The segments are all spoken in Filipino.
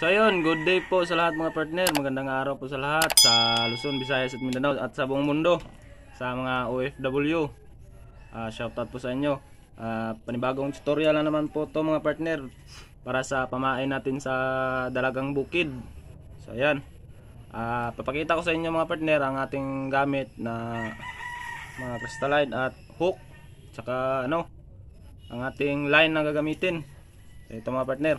So ayun, good day po sa lahat mga partner. Magandang araw po sa lahat sa Luzon, Visayas at Mindanao at sa buong mundo sa mga OFW. Uh, ah, shout out po sa inyo. Uh, panibagong tutorial na naman po to mga partner para sa pamain natin sa dalagang bukid. So ayan. Uh, ah, papakita ko sa inyo mga partner ang ating gamit na mga crystalline at hook tsaka ano ang ating line na gagamitin. ito mga partner.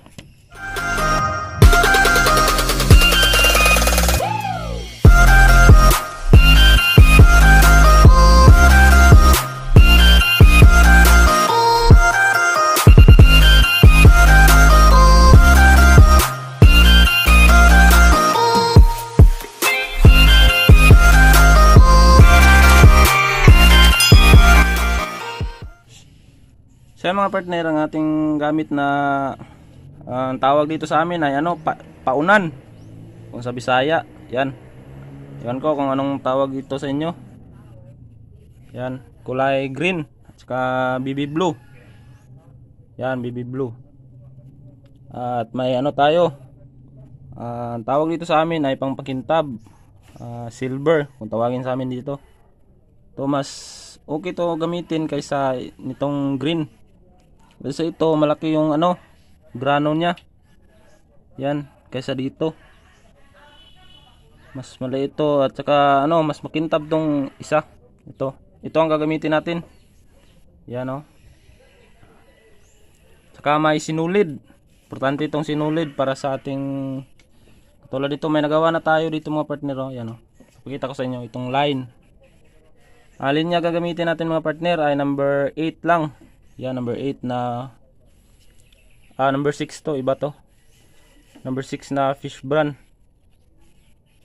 mga partner ang ating gamit na uh, ang tawag dito sa amin ay ano pa, paunan kung sa Bisaya yan yan ko kung anong tawag dito sa inyo yan kulay green at saka BB blue yan BB blue at may ano tayo uh, ang tawag dito sa amin ay pangpakintab uh, silver kung tawagin sa amin dito to mas okay to gamitin kaysa nitong green kasi ito, malaki yung ano, grano niya. Yan, kaysa dito. Mas maliit ito at saka ano, mas makintab tong isa. Ito. Ito ang gagamitin natin. Yan Oh. Saka may sinulid. Importante itong sinulid para sa ating tulad dito may nagawa na tayo dito mga partner Oh. Yan Oh. Pakita ko sa inyo itong line. Alin niya gagamitin natin mga partner ay number 8 lang. Yan, number 8 na... Ah, number 6 to. Iba to. Number 6 na fish brand.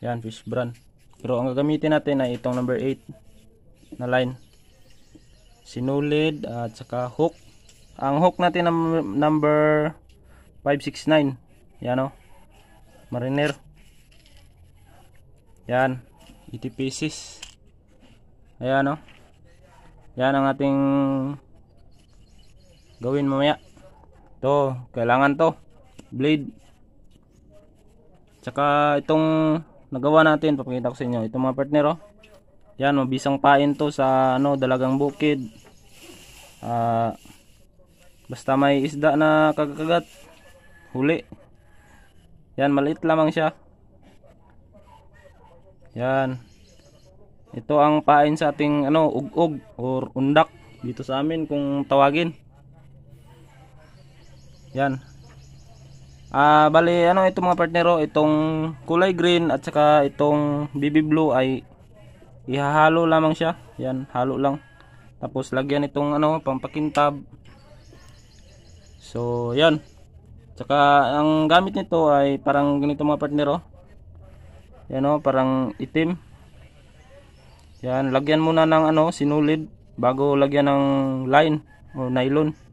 Yan, fish brand. Pero ang gagamitin natin ay itong number 8 na line. Sinulid at saka hook. Ang hook natin num number 569. Yan oh. Mariner. Yan. 80 pieces. Ayan o. Oh. Yan ang ating gawin mo mamaya to kailangan to blade tsaka itong nagawa natin papakita ko sa inyo itong mga partner oh yan mabisang pain to sa ano dalagang bukid uh, basta may isda na kagagat huli yan maliit lamang siya yan ito ang pain sa ating ano ugog or undak dito sa amin kung tawagin yan. Ah, bali ano itong mga partnero, itong kulay green at saka itong BB blue ay ihahalo lamang siya. Yan, halo lang. Tapos lagyan itong ano, pampakintab. So, yan. saka ang gamit nito ay parang ganito mga partnero. Yan o, oh, parang itim. Yan, lagyan muna ng ano, sinulid bago lagyan ng line o nylon.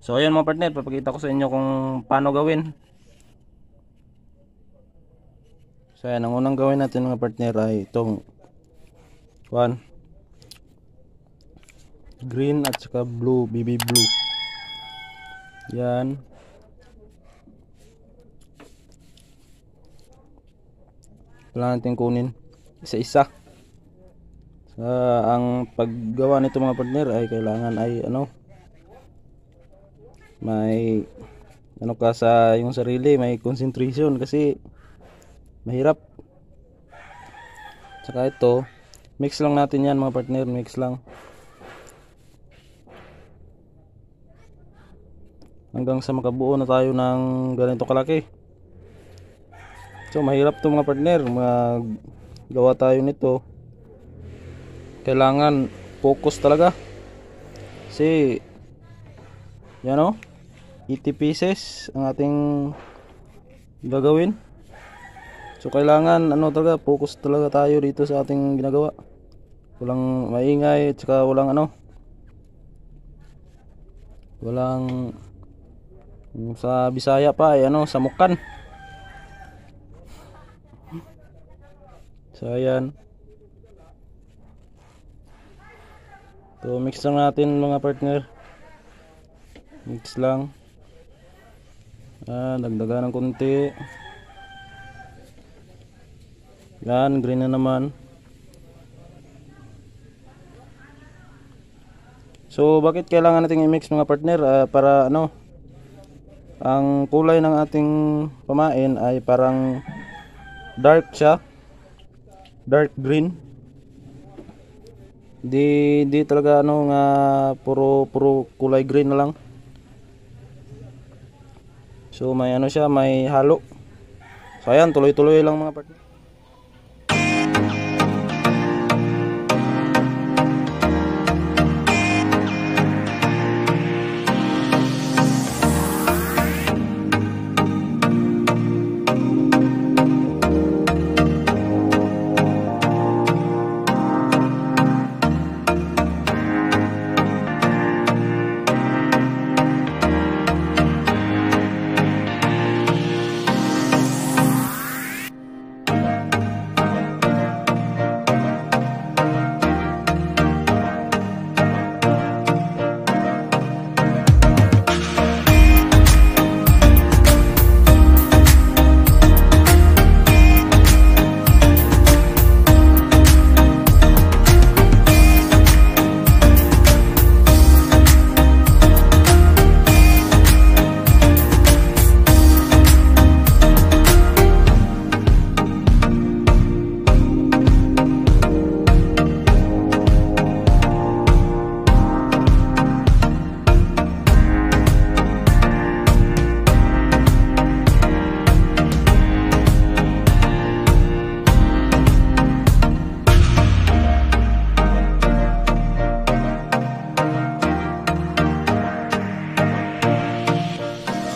So ayun mga partner, papakita ko sa inyo kung paano gawin. So ayan, ang unang gawin natin mga partner ay itong one green at saka blue, BB blue. Yan. Kailangan natin kunin isa-isa. So, ang paggawa nito mga partner ay kailangan ay ano, may ano ka sa yung sarili may concentration kasi mahirap saka ito mix lang natin yan mga partner mix lang hanggang sa makabuo na tayo ng ganito kalaki so mahirap to mga partner mag gawa tayo nito kailangan focus talaga kasi yan o oh. 80 pieces ang ating gagawin so kailangan ano talaga focus talaga tayo dito sa ating ginagawa walang maingay at walang ano walang sa Bisaya pa ay ano samukan so ayan So mix lang natin mga partner. Mix lang. Yan, ah, dagdagan ng konti. Yan, green na naman. So, bakit kailangan nating i-mix mga partner uh, para ano? Ang kulay ng ating pamain ay parang dark siya. Dark green. Di di talaga ano nga puro puro kulay green na lang. So may ano siya, may halo. So ayan, tuloy-tuloy lang mga partner.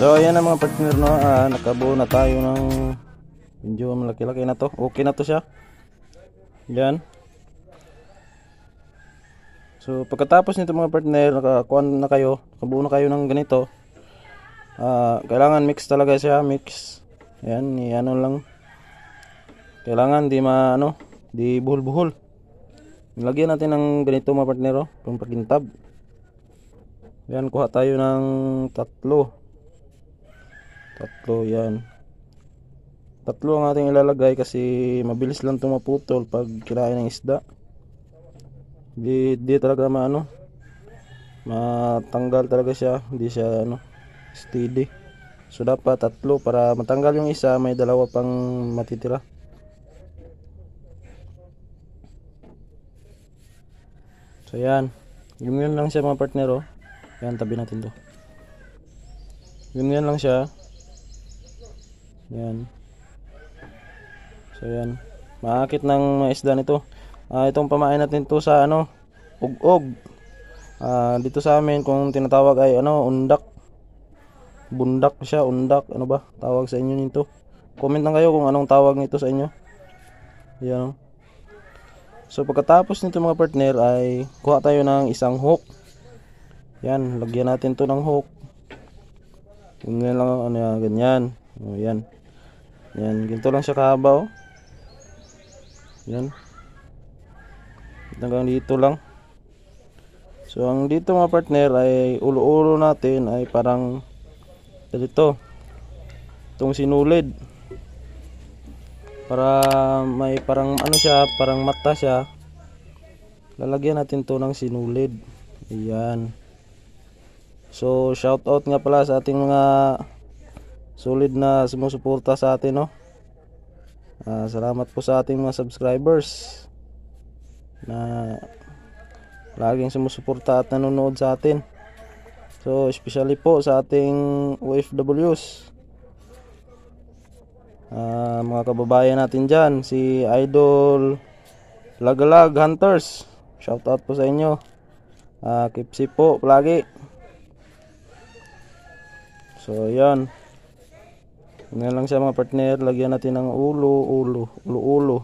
So ayan ang mga partner no, ah, nakabuo na tayo ng medyo malaki-laki na to. Okay na to siya. Yan. So pagkatapos nito mga partner, nakakuan na kayo, nakabuo na kayo ng ganito. Ah, kailangan mix talaga siya, mix. Yan, iyan lang. Kailangan di maano, di buhol-buhol. Lagyan natin ng ganito mga partnero, oh, pang pagintab. Yan, kuha tayo ng tatlo tatlo yan tatlo ang ating ilalagay kasi mabilis lang tumaputol pag kinain ng isda di, di talaga maano matanggal talaga siya hindi siya ano steady so dapat tatlo para matanggal yung isa may dalawa pang matitira so yan yun lang siya mga partnero oh. yan tabi natin to yun yun lang siya yan. So yan. Maakit ng isda nito. Uh, itong pamain natin to sa ano, ugog. Uh, dito sa amin kung tinatawag ay ano, undak. Bundak siya, undak, ano ba? Tawag sa inyo nito. Comment lang kayo kung anong tawag nito sa inyo. Yan. Oh. So pagkatapos nito mga partner ay kuha tayo ng isang hook. Yan, lagyan natin to ng hook. Ganyan lang, ano yan, ganyan. O, oh, yan. Yan, ginto lang siya kahaba oh. Yan. Hanggang dito lang. So ang dito mga partner ay ulo-ulo natin ay parang dito. Itong sinulid. Para may parang ano siya, parang mata siya. Lalagyan natin 'to ng sinulid. Ayan. So shout out nga pala sa ating mga solid na sumusuporta sa atin no uh, salamat po sa ating mga subscribers na laging sumusuporta at nanonood sa atin so especially po sa ating OFWs uh, ah, mga kababayan natin dyan si Idol Lagalag Hunters shout out po sa inyo uh, ah, keep safe po palagi so yan Ganyan lang siya mga partner. Lagyan natin ng ulo, ulo, ulo, ulo.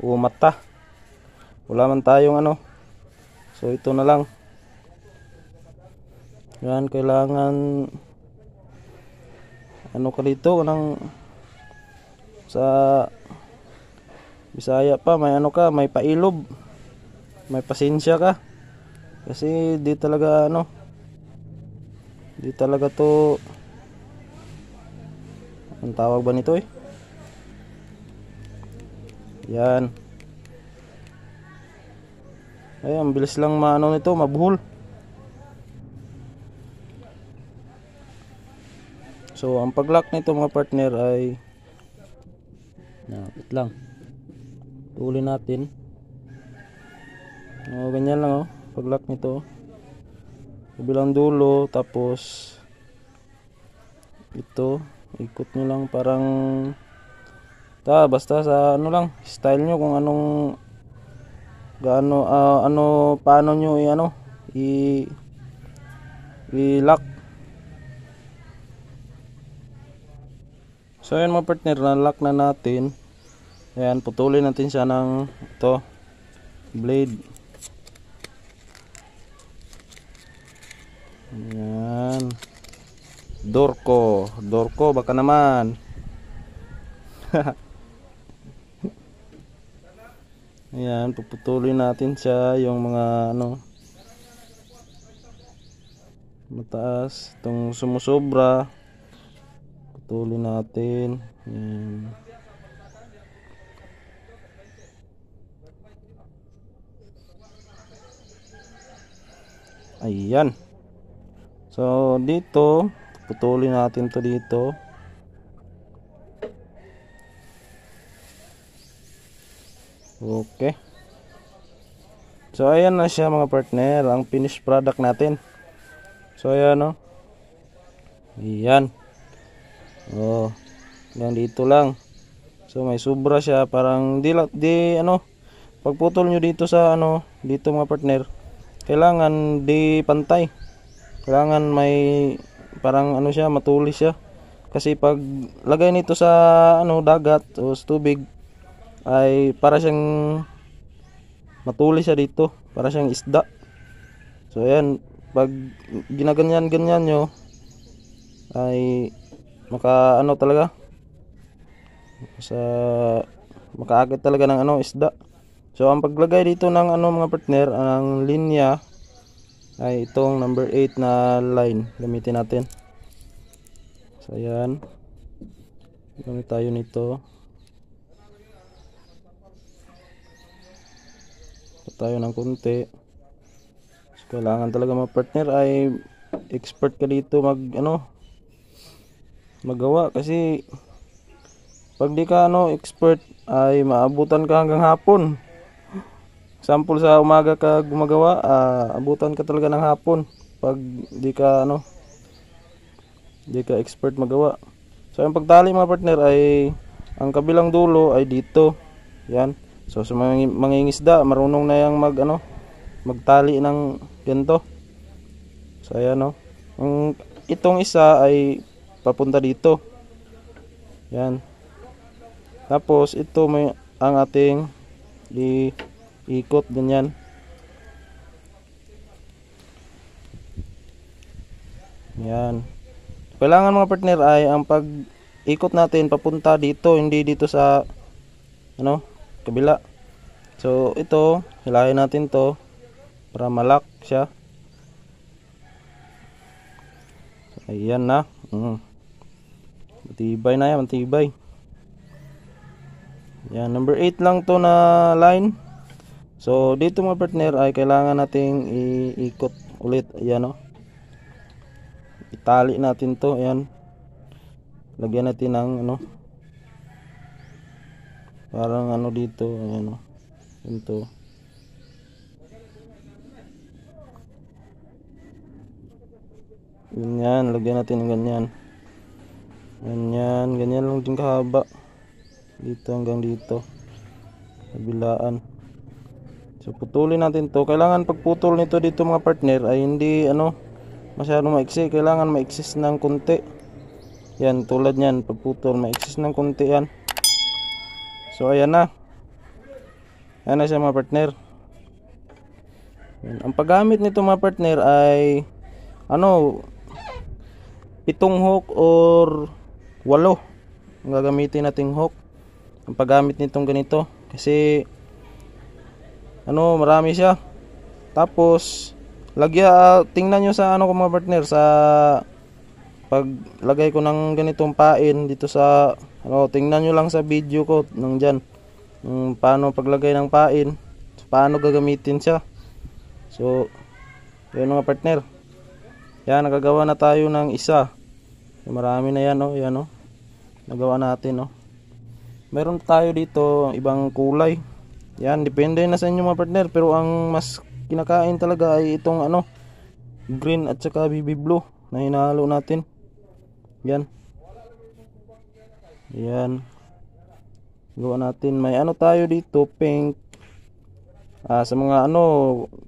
O mata. Wala man tayong ano. So ito na lang. Yan, kailangan ano ka dito, nang sa Bisaya pa, may ano ka, may pailob. May pasensya ka. Kasi di talaga ano, di talaga to ang tawag ba nito eh yan ay ang bilis lang maano nito mabuhol so ang paglock nito mga partner ay napit lang tuloy natin o oh, ganyan lang oh paglock nito kabilang dulo tapos ito ikot nyo lang parang ta basta sa ano lang style nyo kung anong gaano uh, ano paano nyo i ano i i lock so ayan mga partner na lock na natin ayan putulin natin siya ng to blade ayan Dorko. Dorko, baka naman. Ayan, puputuloy natin siya yung mga ano mataas itong sumusobra putuloy natin Ayan. Ayan. So, dito, putulin natin to dito okay so ayan na siya mga partner ang finished product natin so ayan o oh. ayan oh hanggang dito lang so may sobra siya parang di, di ano pagputol nyo dito sa ano dito mga partner kailangan di pantay kailangan may parang ano siya matulis siya kasi pag lagay nito sa ano dagat o sa tubig ay para siyang matulis siya dito para siyang isda so ayan pag ginaganyan ganyan nyo ay maka ano talaga sa makaakit talaga ng ano isda so ang paglagay dito ng ano mga partner ang linya ay itong number 8 na line gamitin natin so ayan gamit tayo nito so, tayo ng konti so, kailangan talaga mga partner ay expert ka dito mag ano magawa kasi pag di ka ano expert ay maabutan ka hanggang hapon Sample sa umaga ka gumagawa, uh, abutan ka talaga ng hapon pag di ka ano di ka expert magawa. So yung pagtali mga partner ay ang kabilang dulo ay dito. Yan. So sa mga mangingisda, marunong na yang mag ano magtali ng ganto. So ayan no. Ang itong isa ay papunta dito. Yan. Tapos ito may ang ating i ikot ganyan yan kailangan mga partner ay ang pag ikot natin papunta dito hindi dito sa ano kabila so ito hilahin natin to para malak siya Ayan na. Mm. Matibay na yan, matibay. Yan, number 8 lang to na line. So dito mga partner ay kailangan nating iikot ulit ayan oh. Itali natin 'to, ayan. Lagyan natin ng ano Parang ano dito, ayan oh. Ito. Ganyan, lagyan natin ng ganyan. Ganyan, ganyan lang din kahaba. Dito hanggang dito. Kabilaan. So putulin natin to. Kailangan pagputol nito dito mga partner ay hindi ano masyado maiksi. Kailangan maiksis ng konti. Yan tulad niyan pagputol maiksis ng konti yan. So ayan na. Ayan na siya mga partner. Yan. Ang paggamit nito mga partner ay ano pitong hook or walo ang gagamitin nating hook ang paggamit nitong ganito kasi ano marami siya tapos lagyan tingnan niyo sa ano ko mga partner sa paglagay ko ng ganitong pain dito sa ano tingnan niyo lang sa video ko nung diyan ng paano paglagay ng pain paano gagamitin siya so yun mga partner yan nagagawa na tayo ng isa marami na yan oh yan oh nagawa natin oh meron tayo dito ibang kulay yan, depende na sa inyo mga partner. Pero ang mas kinakain talaga ay itong ano, green at saka BB blue na hinahalo natin. Yan. Yan. Gawa natin. May ano tayo dito, pink. Ah, sa mga ano,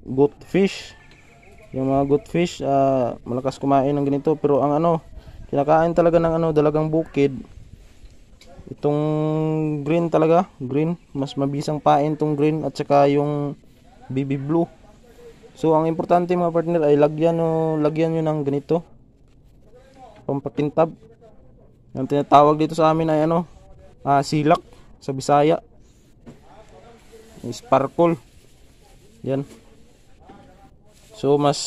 good fish. Yung mga good fish, ah, malakas kumain ng ganito. Pero ang ano, kinakain talaga ng ano, dalagang bukid itong green talaga green mas mabisang pain tong green at saka yung BB blue so ang importante mga partner ay lagyan o lagyan nyo ng ganito pampakintab ang tinatawag dito sa amin ay ano uh, silak sa bisaya sparkle yan so mas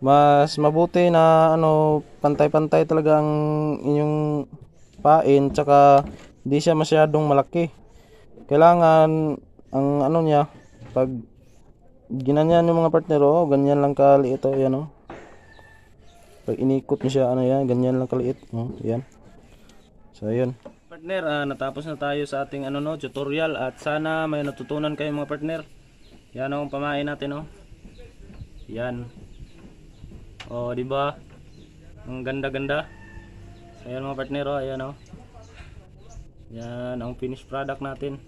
mas mabuti na ano pantay-pantay talaga ang inyong pain tsaka hindi siya masyadong malaki kailangan ang ano niya pag ginanyan yung mga partner oh, ganyan lang kaliit oh, yan oh. pag inikot niya siya ano yan ganyan lang kaliit oh, yan so yun partner uh, natapos na tayo sa ating ano no tutorial at sana may natutunan kayo mga partner yan ang oh, pamain natin oh. yan oh di ba ang ganda ganda Ayan mga partnero, oh, ayan oh. Yan ang finished product natin.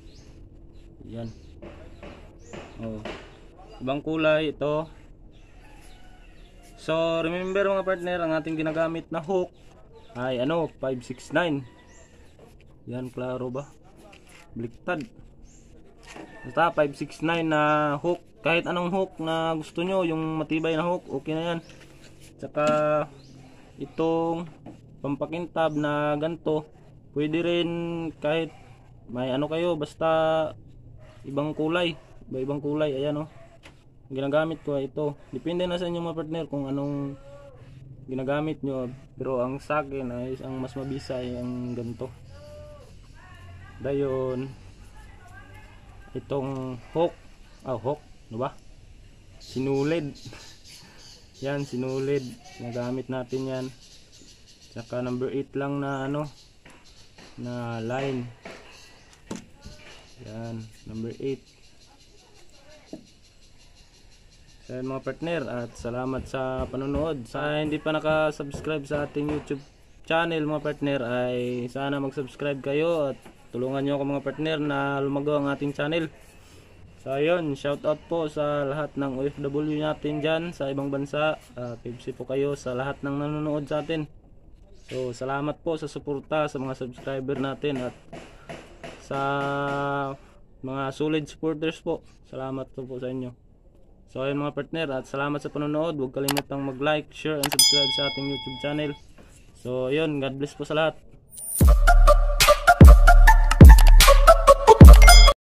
Yan. Oh. Ibang kulay ito. So, remember mga partner, ang ating ginagamit na hook ay ano, 569. Yan, klaro ba? Bliktad. Basta 569 na hook. Kahit anong hook na gusto nyo, yung matibay na hook, okay na yan. Tsaka, itong pampakintab na ganto pwede rin kahit may ano kayo basta ibang kulay iba ibang kulay ayan o oh. ginagamit ko ay ito depende na sa inyong mga partner kung anong ginagamit nyo pero ang sa akin ay ang mas mabisa ay ang ganito dayon itong hook ah oh, hook diba ano sinulid yan sinulid nagamit natin yan Saka number 8 lang na ano na line. Yan, number 8. sa yan mga partner at salamat sa panonood. Sa hindi pa naka-subscribe sa ating YouTube channel mga partner ay sana mag-subscribe kayo at tulungan nyo ako mga partner na lumago ang ating channel. So ayun, shout out po sa lahat ng OFW natin dyan sa ibang bansa. Uh, ah, Pipsi po kayo sa lahat ng nanonood sa atin. So, salamat po sa suporta sa mga subscriber natin at sa mga solid supporters po. Salamat po sa inyo. So, ayun mga partner at salamat sa panonood. Huwag kalimutang mag-like, share, and subscribe sa ating YouTube channel. So, ayun. God bless po sa lahat.